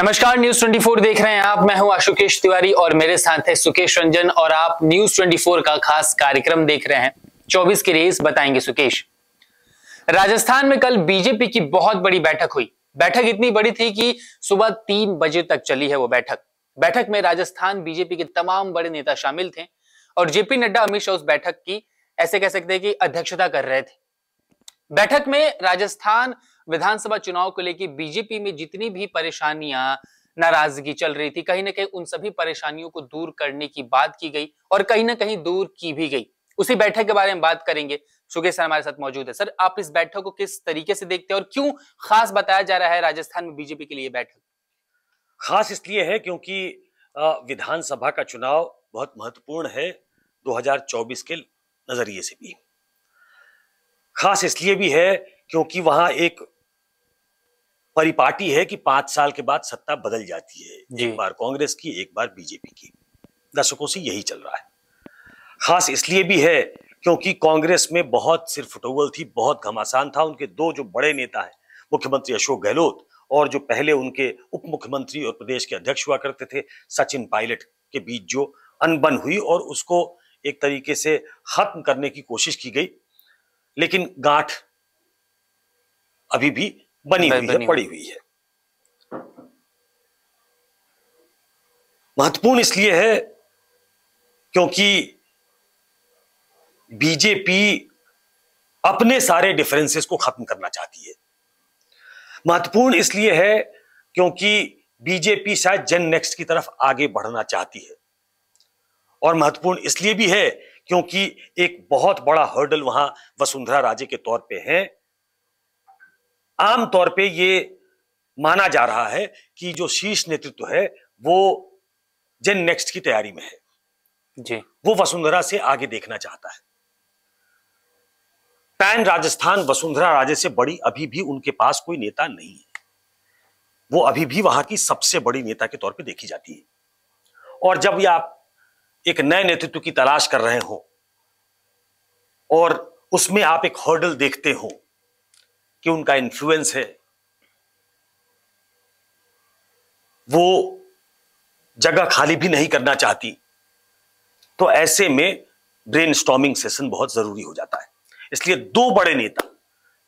नमस्कार न्यूज 24 देख रहे हैं आप मैं हूं आशुकेश तिवारी और मेरे साथ है सुकेश रंजन और आप न्यूज 24 का खास कार्यक्रम देख रहे हैं 24 की रेस बताएंगे सुकेश राजस्थान में कल बीजेपी की बहुत बड़ी बैठक हुई बैठक इतनी बड़ी थी कि सुबह तीन बजे तक चली है वो बैठक बैठक में राजस्थान बीजेपी के तमाम बड़े नेता शामिल थे और जेपी नड्डा अमित शाह उस बैठक की ऐसे कह सकते हैं कि अध्यक्षता कर रहे थे बैठक में राजस्थान विधानसभा चुनाव को लेकर बीजेपी में जितनी भी परेशानियां नाराजगी चल रही थी कहीं ना कहीं उन सभी परेशानियों को दूर करने की बात की गई और कहीं ना कहीं दूर की भी गई उसी बैठक के बारे में बात करेंगे सुगे सर हमारे साथ मौजूद है सर आप इस बैठक को किस तरीके से देखते हैं और क्यों खास बताया जा रहा है राजस्थान में बीजेपी के लिए बैठक खास इसलिए है क्योंकि विधानसभा का चुनाव बहुत महत्वपूर्ण है 2024 के नजरिए से भी खास इसलिए भी है क्योंकि वहां एक परिपाटी है कि पांच साल के बाद सत्ता बदल जाती है एक बार कांग्रेस की एक बार बीजेपी की दशकों से यही चल रहा है खास इसलिए भी है क्योंकि कांग्रेस में बहुत फुटोवल थी बहुत घमासान था उनके दो जो बड़े नेता हैं मुख्यमंत्री अशोक गहलोत और जो पहले उनके उप मुख्यमंत्री और प्रदेश के अध्यक्ष हुआ करते थे सचिन पायलट के बीच जो अनबन हुई और उसको एक तरीके से खत्म करने की कोशिश की गई लेकिन गांठ अभी भी बनी हुई है पड़ी हुई है महत्वपूर्ण इसलिए है क्योंकि बीजेपी अपने सारे डिफरेंसेस को खत्म करना चाहती है महत्वपूर्ण इसलिए है क्योंकि बीजेपी शायद जन नेक्स्ट की तरफ आगे बढ़ना चाहती है और महत्वपूर्ण इसलिए भी है क्योंकि एक बहुत बड़ा हर्डल वहां वसुंधरा राजे के तौर पे है आमतौर पे ये माना जा रहा है कि जो शीर्ष नेतृत्व है वो जेन नेक्स्ट की तैयारी में है जी वो वसुंधरा से आगे देखना चाहता है पैन राजस्थान वसुंधरा राजे से बड़ी अभी भी उनके पास कोई नेता नहीं है वो अभी भी वहां की सबसे बड़ी नेता के तौर पे देखी जाती है और जब ये आप एक नए नेतृत्व की तलाश कर रहे हो और उसमें आप एक हर्डल देखते हो कि उनका इन्फ्लुएंस है वो जगह खाली भी नहीं करना चाहती तो ऐसे में ब्रेन सेशन बहुत जरूरी हो जाता है इसलिए दो बड़े नेता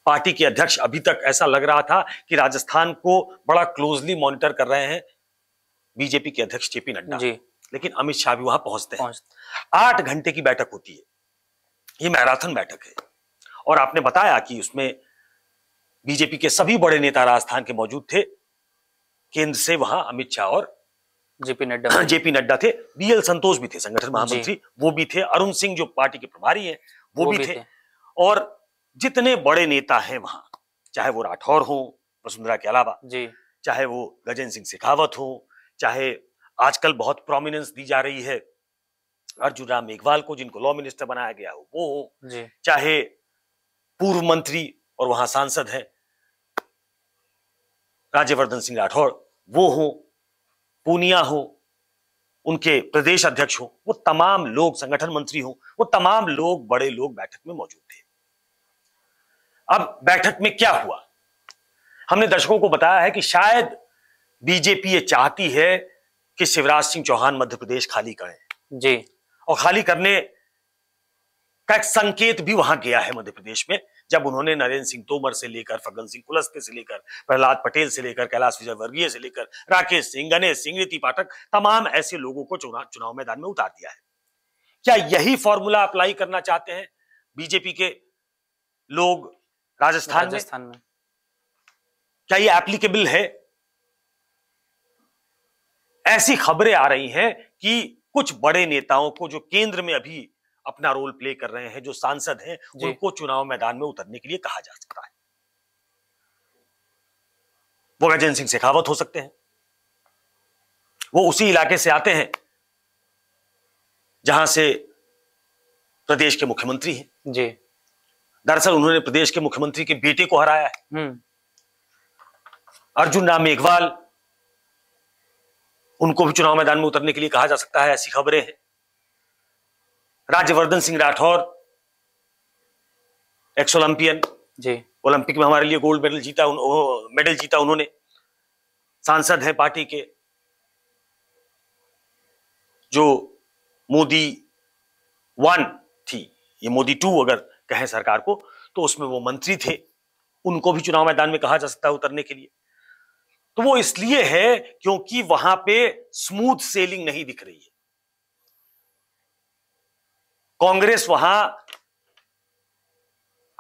पार्टी के अध्यक्ष अभी तक ऐसा लग रहा था कि राजस्थान को बड़ा क्लोजली मॉनिटर कर रहे हैं बीजेपी के अध्यक्ष जेपी नड्डा लेकिन अमित शाह भी वहां पहुंचते हैं आठ घंटे की बैठक होती है ये मैराथन बैठक है और आपने बताया कि उसमें बीजेपी के सभी बड़े नेता राजस्थान के मौजूद थे केंद्र से वहां अमित शाह और जेपी नड्डा जेपी नड्डा थे बीएल संतोष भी थे संगठन महामंत्री वो भी थे अरुण सिंह जो पार्टी के प्रभारी हैं वो, वो भी, भी थे।, थे और जितने बड़े नेता हैं वहां चाहे वो राठौर हो वसुंधरा के अलावा जी चाहे वो गजेंद्र सिंह शेखावत हो चाहे आजकल बहुत प्रोमिनेंस दी जा रही है अर्जुन राम मेघवाल को जिनको लॉ मिनिस्टर बनाया गया हो वो हो चाहे पूर्व मंत्री और वहां सांसद हैं राज्यवर्धन सिंह राठौर वो हो पूनिया हो उनके प्रदेश अध्यक्ष हो वो तमाम लोग संगठन मंत्री हो वो तमाम लोग बड़े लोग बैठक में मौजूद थे अब बैठक में क्या हुआ हमने दर्शकों को बताया है कि शायद बीजेपी ये चाहती है कि शिवराज सिंह चौहान मध्य प्रदेश खाली करें जी और खाली करने का एक संकेत भी वहां गया है मध्य प्रदेश में जब उन्होंने नरेंद्र सिंह तोमर से लेकर फग्गन सिंह कुलस्ते से लेकर प्रहलाद पटेल से लेकर कैलाश विजयवर्गीय से लेकर राकेश सिंह गणेश सिंह नीति पाठक तमाम ऐसे लोगों को चुनाव चुनाव मैदान में उतार दिया है क्या यही फॉर्मूला अप्लाई करना चाहते हैं बीजेपी के लोग राजस्थान, राजस्थान में? में क्या ये एप्लीकेबल है ऐसी खबरें आ रही हैं कि कुछ बड़े नेताओं को जो केंद्र में अभी अपना रोल प्ले कर रहे हैं जो सांसद हैं उनको चुनाव मैदान में उतरने के लिए कहा जा सकता है वो गजेंद्र सिंह शेखावत हो सकते हैं वो उसी इलाके से आते हैं जहां से प्रदेश के मुख्यमंत्री हैं जी दरअसल उन्होंने प्रदेश के मुख्यमंत्री के बेटे को हराया है हम्म। अर्जुन राम मेघवाल उनको भी चुनाव मैदान में उतरने के लिए कहा जा सकता है ऐसी खबरें हैं Rajyavardhan Singh Rathore ex Olympian ji Olympic में हमारे लिए गोल्ड मेडल जीता उन, मेडल जीता उन्होंने सांसद हैं पार्टी के जो मोदी वन थी ये मोदी टू अगर कहें सरकार को तो उसमें वो मंत्री थे उनको भी चुनाव मैदान में कहा जा सकता है उतरने के लिए तो वो इसलिए है क्योंकि वहां पे स्मूथ सेलिंग नहीं दिख रही है कांग्रेस वहां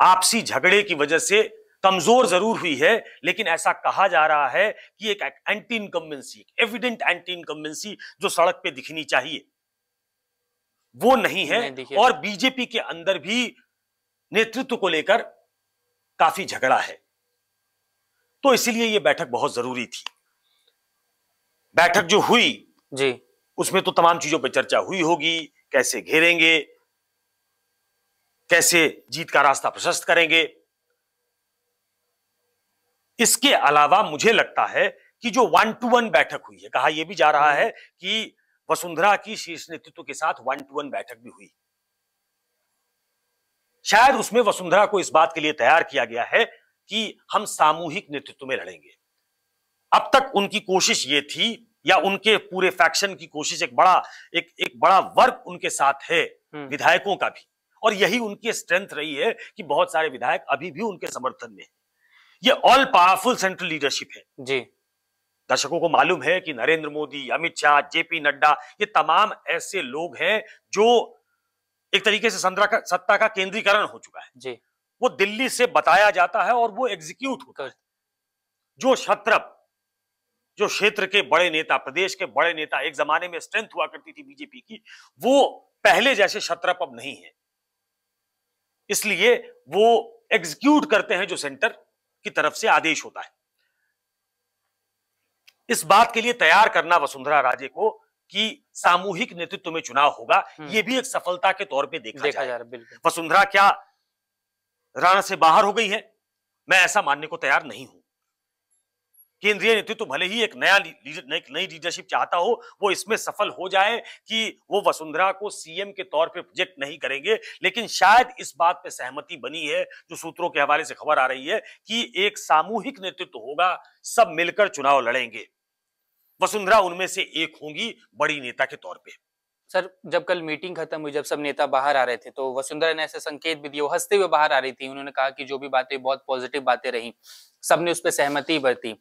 आपसी झगड़े की वजह से कमजोर जरूर हुई है लेकिन ऐसा कहा जा रहा है कि एक anti incumbency evident anti incumbency जो सड़क पे दिखनी चाहिए वो नहीं है नहीं और बीजेपी के अंदर भी नेतृत्व को लेकर काफी झगड़ा है तो इसलिए ये बैठक बहुत जरूरी थी बैठक जो हुई जी उसमें तो तमाम चीजों पर चर्चा हुई होगी कैसे घेरेंगे कैसे जीत का रास्ता प्रशस्त करेंगे इसके अलावा मुझे लगता है कि जो वन टू वन बैठक हुई है कहा यह भी जा रहा है कि वसुंधरा की शीर्ष नेतृत्व के साथ वन टू वन बैठक भी हुई शायद उसमें वसुंधरा को इस बात के लिए तैयार किया गया है कि हम सामूहिक नेतृत्व में लड़ेंगे अब तक उनकी कोशिश ये थी या उनके पूरे फैक्शन की कोशिश एक बड़ा एक एक बड़ा वर्क उनके साथ है हम्म। विधायकों का भी और यही उनकी स्ट्रेंथ रही है कि बहुत सारे विधायक अभी भी उनके समर्थन में ये ऑल पावरफुल सेंट्रल लीडरशिप है जी दर्शकों को मालूम है कि नरेंद्र मोदी अमित शाह जेपी नड्डा ये तमाम ऐसे लोग हैं जो एक तरीके से का, सत्ता का केंद्रीकरण हो चुका है जी वो दिल्ली से बताया जाता है और वो एग्जीक्यूट होता है जो शत्रप जो क्षेत्र के बड़े नेता प्रदेश के बड़े नेता एक जमाने में स्ट्रेंथ हुआ करती थी बीजेपी की वो पहले जैसे शत्रप अब नहीं है इसलिए वो एग्जीक्यूट करते हैं जो सेंटर की तरफ से आदेश होता है इस बात के लिए तैयार करना वसुंधरा राजे को कि सामूहिक नेतृत्व में चुनाव होगा हम्म। यह भी एक सफलता के तौर पे देखा, देखा जा रहा है वसुंधरा क्या राणा से बाहर हो गई है मैं ऐसा मानने को तैयार नहीं हूं केंद्रीय नेतृत्व भले ही एक नया नई लीडरशिप चाहता हो वो इसमें सफल हो जाए कि वो वसुंधरा को सीएम के तौर पे प्रोजेक्ट नहीं करेंगे लेकिन शायद इस बात पे सहमति बनी है जो सूत्रों के हवाले से खबर आ रही है कि एक सामूहिक नेतृत्व होगा सब मिलकर चुनाव लड़ेंगे वसुंधरा उनमें से एक होंगी बड़ी नेता के तौर पर सर जब कल मीटिंग खत्म हुई जब सब नेता बाहर आ रहे थे तो वसुंधरा ने ऐसे संकेत भी दिए हंसते हुए बाहर आ रही थी उन्होंने कहा कि जो भी बातें बहुत पॉजिटिव बातें रही सबने उस पर सहमति बरती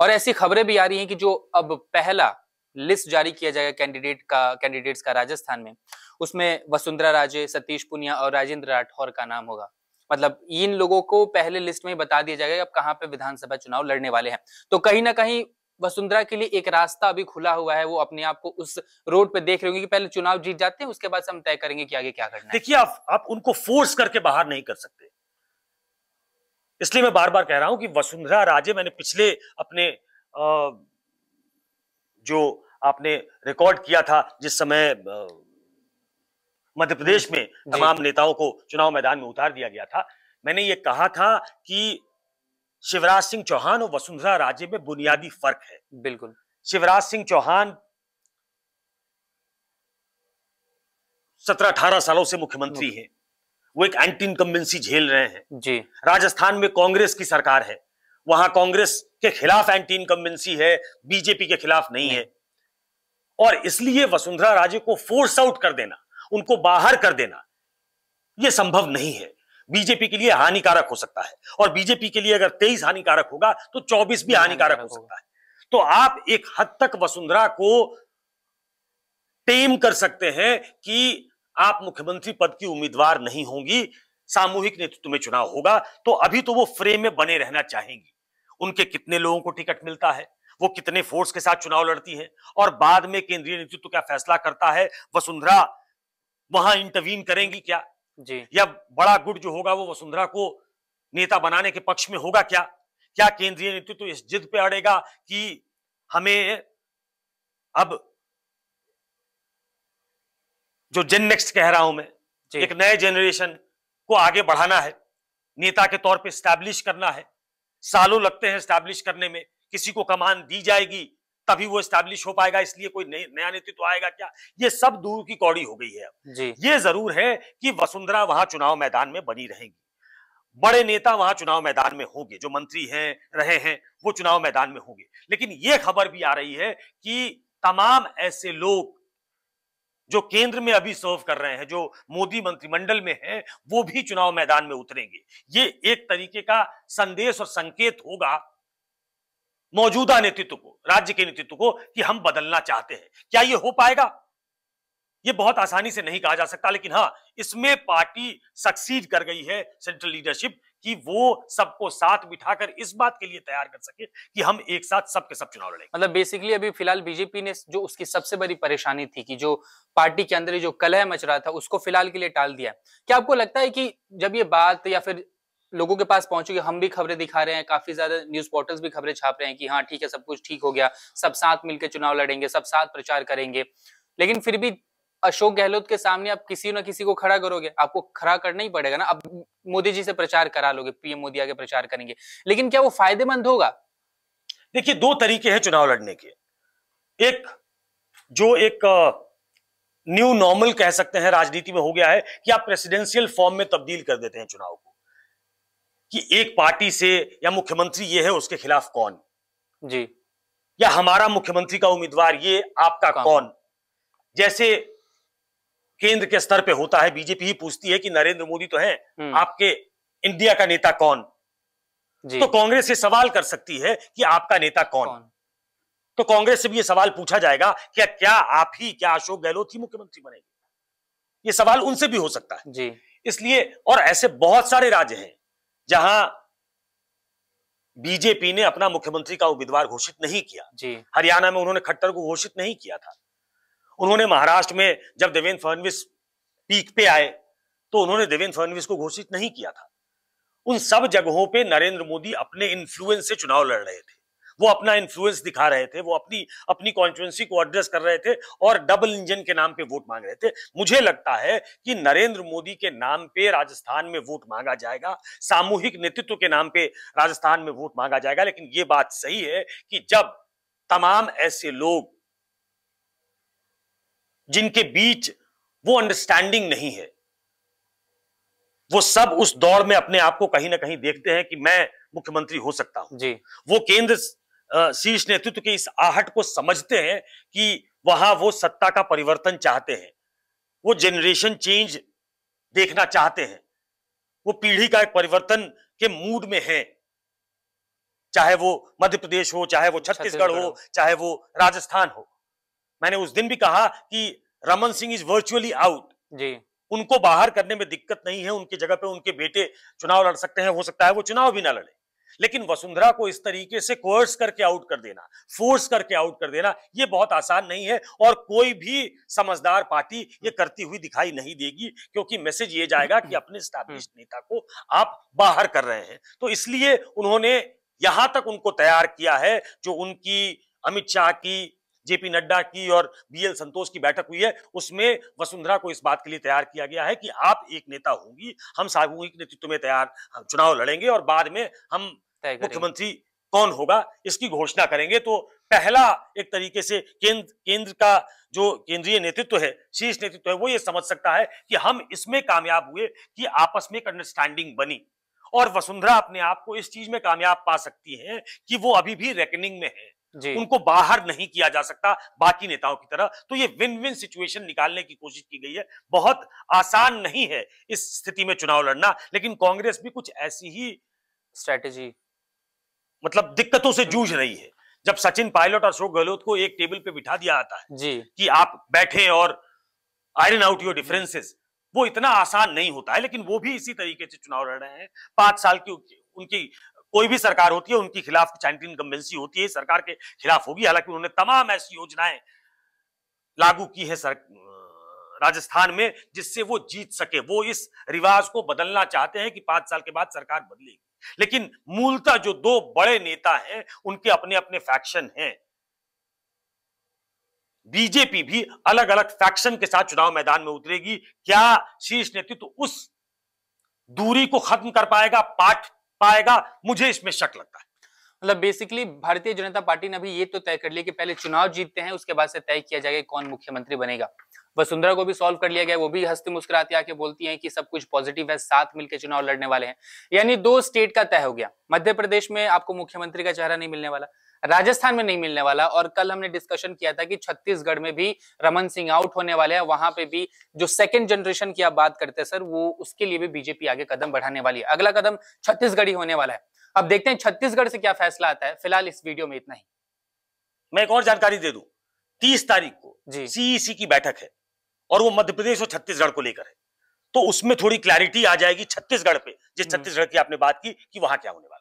और ऐसी खबरें भी आ रही हैं कि जो अब पहला लिस्ट जारी किया जाएगा कैंडिडेट का कैंडिडेट्स का राजस्थान में उसमें वसुंधरा राजे सतीश पुनिया और राजेंद्र राठौर का नाम होगा मतलब इन लोगों को पहले लिस्ट में बता दिया जाएगा अब कहाँ पे विधानसभा चुनाव लड़ने वाले हैं तो कहीं ना कहीं वसुंधरा के लिए एक रास्ता अभी खुला हुआ है वो अपने आप को उस रोड पे देख रहे होंगे कि पहले चुनाव जीत जाते हैं उसके बाद हम तय करेंगे कि आगे क्या करना है देखिए आप आप उनको फोर्स करके बाहर नहीं कर सकते इसलिए मैं बार बार कह रहा हूं कि वसुंधरा राजे मैंने पिछले अपने जो आपने रिकॉर्ड किया था जिस समय मध्य प्रदेश में तमाम नेताओं को चुनाव मैदान में उतार दिया गया था मैंने ये कहा था कि शिवराज सिंह चौहान और वसुंधरा राजे में बुनियादी फर्क है बिल्कुल शिवराज सिंह चौहान सत्रह अठारह सालों से मुख्यमंत्री हैं वो एक एंटी इनकम्बेंसी झेल रहे हैं जी राजस्थान में कांग्रेस की सरकार है वहां कांग्रेस के खिलाफ एंटी इनकम्बेंसी है बीजेपी के खिलाफ नहीं, नहीं है और इसलिए वसुंधरा राजे को फोर्स आउट कर देना उनको बाहर कर देना यह संभव नहीं है बीजेपी के लिए हानिकारक हो सकता है और बीजेपी के लिए अगर तेईस हानिकारक होगा तो चौबीस भी हानिकारक हो सकता है तो आप एक हद तक वसुंधरा को टेम कर सकते हैं कि आप मुख्यमंत्री पद की उम्मीदवार नहीं होंगी सामूहिक नेतृत्व में चुनाव होगा तो अभी तो वो फ्रेम में बने रहना चाहेंगी उनके कितने लोगों को टिकट मिलता है वो कितने फोर्स के साथ चुनाव लड़ती है और बाद में केंद्रीय नेतृत्व क्या फैसला करता है वसुंधरा वहां इंटरवीन करेंगी क्या जी या बड़ा गुट जो होगा वो वसुंधरा को नेता बनाने के पक्ष में होगा क्या क्या केंद्रीय नेतृत्व तो इस जिद पे अड़ेगा कि हमें अब जो जेन नेक्स्ट कह रहा हूं मैं एक नए जनरेशन को आगे बढ़ाना है नेता के तौर पे स्टैब्लिश करना है सालों लगते हैं स्टैब्लिश करने में किसी को कमान दी जाएगी तभी वो स्टैब्लिश हो पाएगा इसलिए कोई नया नेतृत्व तो आएगा क्या ये सब दूर की कौड़ी हो गई है जी। ये जरूर है कि वसुंधरा वहां चुनाव मैदान में बनी रहेंगी बड़े नेता वहां चुनाव मैदान में होंगे जो मंत्री हैं रहे हैं वो चुनाव मैदान में होंगे लेकिन ये खबर भी आ रही है कि तमाम ऐसे लोग जो केंद्र में अभी सर्व कर रहे हैं जो मोदी मंत्रिमंडल में हैं वो भी चुनाव मैदान में उतरेंगे ये एक तरीके का संदेश और संकेत होगा मौजूदा नेतृत्व को राज्य के नेतृत्व को कि हम बदलना चाहते हैं क्या ये हो पाएगा ये बहुत आसानी से नहीं कहा जा सकता लेकिन हाँ इसमें पार्टी सक्सीड कर गई है सेंट्रल लीडरशिप कि वो सबको साथ बिठाकर इस बात के लिए तैयार कर सके कि हम एक साथ सबके सब चुनाव लड़ेंगे मतलब बेसिकली अभी फिलहाल बीजेपी ने जो उसकी सबसे बड़ी परेशानी थी कि जो पार्टी के अंदर जो कलह मच रहा था उसको फिलहाल के लिए टाल दिया क्या आपको लगता है कि जब ये बात या फिर लोगों के पास पहुंचे हम भी खबरें दिखा रहे हैं काफी ज्यादा न्यूज पोर्टल्स भी खबरें छाप रहे हैं कि हाँ ठीक है सब कुछ ठीक हो गया सब साथ मिलकर चुनाव लड़ेंगे सब साथ प्रचार करेंगे लेकिन फिर भी अशोक गहलोत के सामने आप किसी ना किसी को खड़ा करोगे आपको खड़ा करना ही पड़ेगा ना अब मोदी जी से प्रचार करा लोगे पीएम मोदी आगे प्रचार करेंगे लेकिन क्या वो फायदेमंद होगा देखिए दो तरीके हैं चुनाव लड़ने के एक जो एक न्यू नॉर्मल कह सकते हैं राजनीति में हो गया है कि आप प्रेसिडेंशियल फॉर्म में तब्दील कर देते हैं चुनाव को कि एक पार्टी से या मुख्यमंत्री ये है उसके खिलाफ कौन जी या हमारा मुख्यमंत्री का उम्मीदवार ये आपका कौन जैसे केंद्र के स्तर पे होता है बीजेपी ही पूछती है कि नरेंद्र मोदी तो हैं हम्म। आपके इंडिया का नेता कौन तो कांग्रेस ये सवाल कर सकती है कि आपका नेता कौन, कौन? तो कांग्रेस से भी ये सवाल पूछा जाएगा क्या क्या आप ही क्या अशोक गहलोत ही मुख्यमंत्री बनेंगे ये सवाल उनसे भी हो सकता है जी इसलिए और ऐसे बहुत सारे राज्य हैं जहां बीजेपी ने अपना मुख्यमंत्री का उम्मीदवार घोषित नहीं किया जी हरियाणा में उन्होंने खट्टर को घोषित नहीं किया था उन्होंने महाराष्ट्र में जब देवेंद्र फडणवीस पीक पे आए तो उन्होंने देवेंद्र फडणवीस को घोषित नहीं किया था उन सब जगहों पे नरेंद्र मोदी अपने इन्फ्लुएंस से चुनाव लड़ रहे थे वो अपना इन्फ्लुएंस दिखा रहे थे वो अपनी अपनी कॉन्स्टिट्युएंसी को एड्रेस कर रहे थे और डबल इंजन के नाम पे वोट मांग रहे थे मुझे लगता है कि नरेंद्र मोदी के नाम पे राजस्थान में वोट मांगा जाएगा सामूहिक नेतृत्व के नाम पे राजस्थान में वोट मांगा जाएगा लेकिन ये बात सही है कि जब तमाम ऐसे लोग जिनके बीच वो अंडरस्टैंडिंग नहीं है वो सब उस दौड़ में अपने आप को कहीं ना कहीं देखते हैं कि मैं मुख्यमंत्री हो सकता हूं जी वो केंद्र शीर्ष नेतृत्व के इस आहट को समझते हैं कि वहां वो सत्ता का परिवर्तन चाहते हैं वो जनरेशन चेंज देखना चाहते हैं वो पीढ़ी का एक परिवर्तन के मूड में है चाहे वो मध्य प्रदेश हो चाहे वो छत्तीसगढ़ हो चाहे वो राजस्थान हो मैंने उस दिन भी कहा कि Raman Singh is virtually out जी उनको बाहर करने में दिक्कत नहीं है उनकी जगह पे उनके बेटे चुनाव लड़ सकते हैं हो सकता है वो चुनाव भी ना लड़े लेकिन वसुंधरा को इस तरीके से कोर्स करके आउट कर देना फोर्स करके आउट कर देना यह बहुत आसान नहीं है और कोई भी समझदार पार्टी ये करती हुई दिखाई नहीं देगी क्योंकि मैसेज ये जाएगा कि अपने स्टाब्लिश हम्म। नेता को आप बाहर कर रहे हैं तो इसलिए उन्होंने यहां तक उनको तैयार किया है जो उनकी अमित शाह की जेपी नड्डा की और बीएल संतोष की बैठक हुई है उसमें वसुंधरा को इस बात के लिए तैयार किया गया है कि आप एक नेता होंगी हम सामूहिक नेतृत्व में तैयार चुनाव लड़ेंगे और बाद में हम मुख्यमंत्री कौन होगा इसकी घोषणा करेंगे तो पहला एक तरीके से केंद्र केंद्र का जो केंद्रीय नेतृत्व है शीर्ष नेतृत्व है वो ये समझ सकता है कि हम इसमें कामयाब हुए कि आपस में एक अंडरस्टैंडिंग बनी और वसुंधरा अपने आप को इस चीज में कामयाब पा सकती है कि वो अभी भी रेकनिंग में है उनको बाहर नहीं किया जा सकता बाकी नेताओं की तरह तो ये विन विन सिचुएशन निकालने की कोशिश की गई है बहुत आसान नहीं है इस स्थिति में चुनाव लड़ना लेकिन कांग्रेस भी कुछ ऐसी ही स्ट्रेटेजी मतलब दिक्कतों से जूझ हम्म। रही है जब सचिन पायलट और अशोक गहलोत को एक टेबल पे बिठा दिया जाता है जी कि आप बैठे और आयरन आउट योर डिफरेंसेस वो इतना आसान नहीं होता है लेकिन वो भी इसी तरीके से चुनाव लड़ रहे हैं पांच साल की उनकी कोई भी सरकार होती है उनके खिलाफ कुछ इनकम्बेंसी होती है सरकार के खिलाफ होगी हालांकि उन्होंने तमाम ऐसी योजनाएं लागू की है सर राजस्थान में जिससे वो जीत सके वो इस रिवाज को बदलना चाहते हैं कि पांच साल के बाद सरकार बदलेगी लेकिन मूलतः जो दो बड़े नेता हैं उनके अपने अपने फैक्शन हैं बीजेपी भी अलग अलग फैक्शन के साथ चुनाव मैदान में उतरेगी क्या शीर्ष नेतृत्व तो उस दूरी को खत्म कर पाएगा पाठ पाएगा मुझे इसमें शक लगता है मतलब बेसिकली भारतीय जनता पार्टी ने अभी ये तो तय कर लिया कि पहले चुनाव जीतते हैं उसके बाद से तय किया जाएगा कौन मुख्यमंत्री बनेगा वसुंधरा को भी सॉल्व कर लिया गया वो भी हंसते मुस्कुराते आके बोलती हैं कि सब कुछ पॉजिटिव है साथ मिलकर चुनाव लड़ने वाले हैं यानी दो स्टेट का तय हो गया मध्य प्रदेश में आपको मुख्यमंत्री का चेहरा नहीं मिलने वाला राजस्थान में नहीं मिलने वाला और कल हमने डिस्कशन किया था कि छत्तीसगढ़ में भी रमन सिंह आउट होने वाले हैं वहां पे भी जो सेकंड जनरेशन की आप बात करते हैं सर वो उसके लिए भी बीजेपी आगे कदम बढ़ाने वाली है अगला कदम छत्तीसगढ़ ही होने वाला है अब देखते हैं छत्तीसगढ़ से क्या फैसला आता है फिलहाल इस वीडियो में इतना ही मैं एक और जानकारी दे दू तीस तारीख को सीईसी e की बैठक है और वो मध्य प्रदेश और छत्तीसगढ़ को लेकर है तो उसमें थोड़ी क्लैरिटी आ जाएगी छत्तीसगढ़ पे जिस हम्म। छत्तीसगढ़ की आपने बात की कि वहां क्या होने वाला